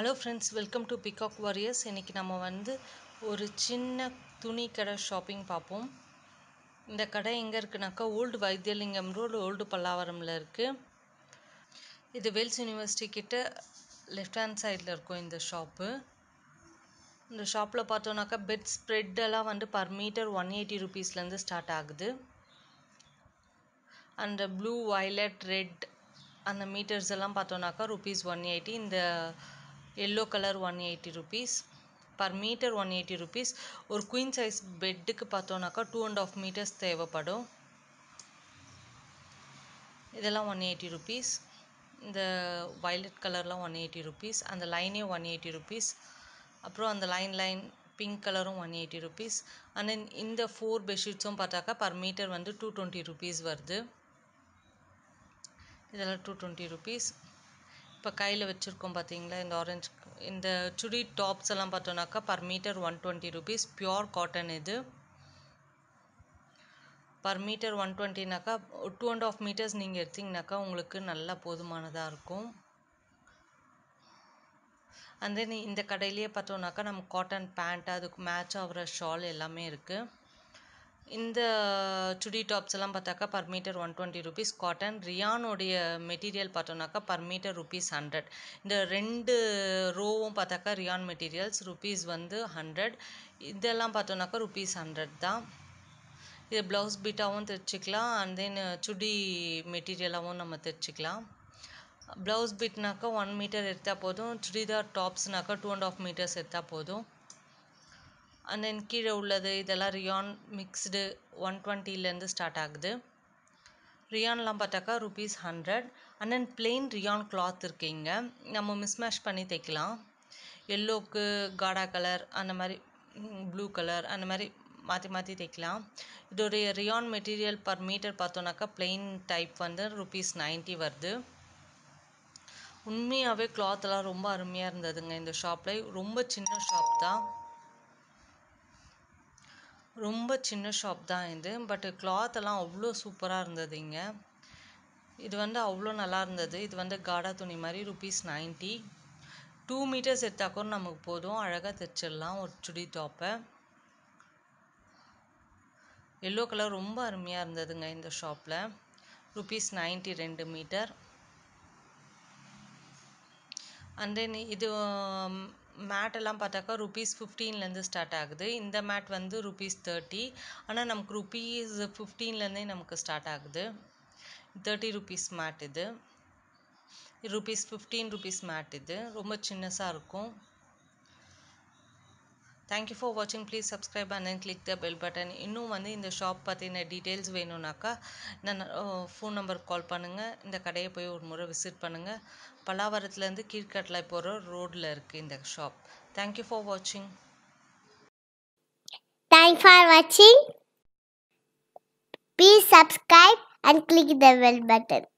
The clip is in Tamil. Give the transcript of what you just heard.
Hello friends welcome to Peacock Warriors இன்றைக்கி நம்ம வந்து ஒரு சின்ன துணி கடை ஷாப்பிங் பார்ப்போம் இந்த கடை எங்கே இருக்குனாக்கா ஓல்டு வைத்தியலிங்கம் ரோடு ஓல்டு பல்லாவரமில் இருக்குது இது வெல்ஸ் யூனிவர்சிட்டி கிட்ட லெஃப்ட் ஹேண்ட் சைடில் இருக்கும் இந்த ஷாப்பு இந்த ஷாப்பில் பார்த்தோன்னாக்கா பெட் ஸ்ப்ரெட்டெல்லாம் வந்து பர் மீட்டர் ஒன் எயிட்டி ருபீஸ்லேருந்து ஸ்டார்ட் ஆகுது அந்த ப்ளூ வயலட் ரெட் அந்த மீட்டர்ஸ் எல்லாம் பார்த்தோன்னாக்கா ருபீஸ் ஒன் எயிட்டி இந்த yellow colour one eighty rupees per metre one eighty rupees ஒரு குயின் சைஸ் பெட்டுக்கு பார்த்தோன்னாக்கா டூ அண்ட் ஆஃப் மீட்டர்ஸ் தேவைப்படும் இதெல்லாம் ஒன் எயிட்டி ருபீஸ் இந்த வயலட் கலர்லாம் ஒன் எயிட்டி ருபீஸ் அந்த லைனே ஒன் எயிட்டி ருபீஸ் அப்புறம் அந்த லைன் லைன் பிங்க் கலரும் one eighty rupees and then இந்த ஃபோர் பெட்ஷீட்ஸும் பார்த்தாக்கா பர் மீட்டர் வந்து டூ டுவெண்ட்டி ருபீஸ் வருது இதெல்லாம் டூ டுவெண்ட்டி ருபீஸ் இப்போ கையில் வச்சுருக்கோம் பார்த்தீங்களா இந்த ஆரஞ்ச் இந்த சுடி டாப்ஸ் எல்லாம் பார்த்தோன்னாக்கா per metre one twenty rupees pure cotton இது பர் மீட்டர் ஒன் டுவெண்ட்டினாக்கா டூ அண்ட் ஆஃப் மீட்டர்ஸ் நீங்கள் எடுத்திங்கனாக்கா உங்களுக்கு நல்லா போதுமானதாக இருக்கும் அண்ட் தென் இந்த கடையிலேயே பார்த்தோன்னாக்கா நம்ம காட்டன் பேண்ட் அதுக்கு மேட்ச் ஆகிற ஷால் எல்லாமே இருக்குது இந்த சுடி டாப்ஸ் எல்லாம் பார்த்தாக்கா per metre one twenty rupees cotton ரியானுடைய மெட்டீரியல் பார்த்தோம்னாக்கா பர் மீட்டர் ருபீஸ் ஹண்ட்ரட் இந்த ரெண்டு ரோவும் பார்த்தாக்கா ரியான் மெட்டீரியல்ஸ் ருபீஸ் வந்து ஹண்ட்ரட் இதெல்லாம் பார்த்தோம்னாக்கா ருபீஸ் ஹண்ட்ரட் தான் இது ப்ளவுஸ் பீட்டாகவும் தைச்சிக்கலாம் அண்ட் தென் சுடி மெட்டீரியலாகவும் நம்ம தைச்சிக்கலாம் ப்ளவுஸ் பீட்னாக்கா ஒன் மீட்டர் எடுத்தால் போதும் சுடிதார் டாப்ஸ்னாக்கா டூ அண்ட் ஆஃப் மீட்டர்ஸ் எடுத்தால் போதும் அண்ட் தென் கீழே உள்ளது இதெல்லாம் ரியான் மிக்ஸ்டு ஒன் டுவெண்ட்டிலேருந்து ஸ்டார்ட் ஆகுது ரியான்லாம் பார்த்தாக்கா rupees hundred and then plain rayon cloth இருக்குது இங்கே நம்ம மிஸ்மேஷ் பண்ணி தைக்கலாம் எல்லோவுக்கு காடா கலர் அந்த மாதிரி ப்ளூ கலர் அந்த மாதிரி மாற்றி மாற்றி தைக்கலாம் இதோடைய ரியான் மெட்டீரியல் பர் மீட்டர் பார்த்தோன்னாக்கா பிளெயின் டைப் வந்து ருபீஸ் நைன்ட்டி வருது உண்மையாகவே கிளாத்தெல்லாம் ரொம்ப அருமையாக இருந்ததுங்க இந்த ஷாப்பில் ரொம்ப சின்ன ஷாப் தான் ரொம்ப சின்ன ஷாப் தான் இது பட்டு க்ளாத்தெல்லாம் அவ்வளோ சூப்பராக இருந்தது இங்கே இது வந்து அவ்வளோ நல்லா இருந்தது இது வந்து காடா துணி மாதிரி ருபீஸ் நைன்ட்டி டூ மீட்டர்ஸ் எடுத்தால் கூட நமக்கு போதும் அழகாக தைச்சிடலாம் ஒரு சுடி டாப்பை எல்லோ கலர் ரொம்ப அருமையாக இருந்ததுங்க இந்த ஷாப்பில் ருபீஸ் நைன்ட்டி ரெண்டு மீட்டர் அண்ட் தென் இது மேட்டெல்லாம் பார்த்தாக்கா ருபீஸ் ஃபிஃப்டீன்லேருந்து ஸ்டார்ட் ஆகுது இந்த மேட் வந்து ருபீஸ் தேர்ட்டி ஆனால் நமக்கு ருபீஸ் ஃபிஃப்டீன்லேருந்தே நமக்கு ஸ்டார்ட் ஆகுது தேர்ட்டி ருபீஸ் மேட் இது ருபீஸ் ஃபிஃப்டீன் ருபீஸ் மேட் இது ரொம்ப சின்னசாக இருக்கும் தேங்க்யூ ஃபார் வாட்சிங் please subscribe and then click the bell button இன்னும் வந்து இந்த ஷாப் பற்றின டீட்டெயில்ஸ் வேணும்னாக்கா நான் ஃபோன் நம்பருக்கு கால் பண்ணுங்கள் இந்த கடையை போய் ஒரு முறை விசிட் பண்ணுங்கள் பலாவரத்துலேருந்து கீழ்கட்லை போகிற ரோட்டில் இருக்குது இந்த ஷாப் தேங்க்யூ ஃபார் வாட்சிங் தேங்க்ஸ் ஃபார் வாட்சிங் Please subscribe and click the bell button.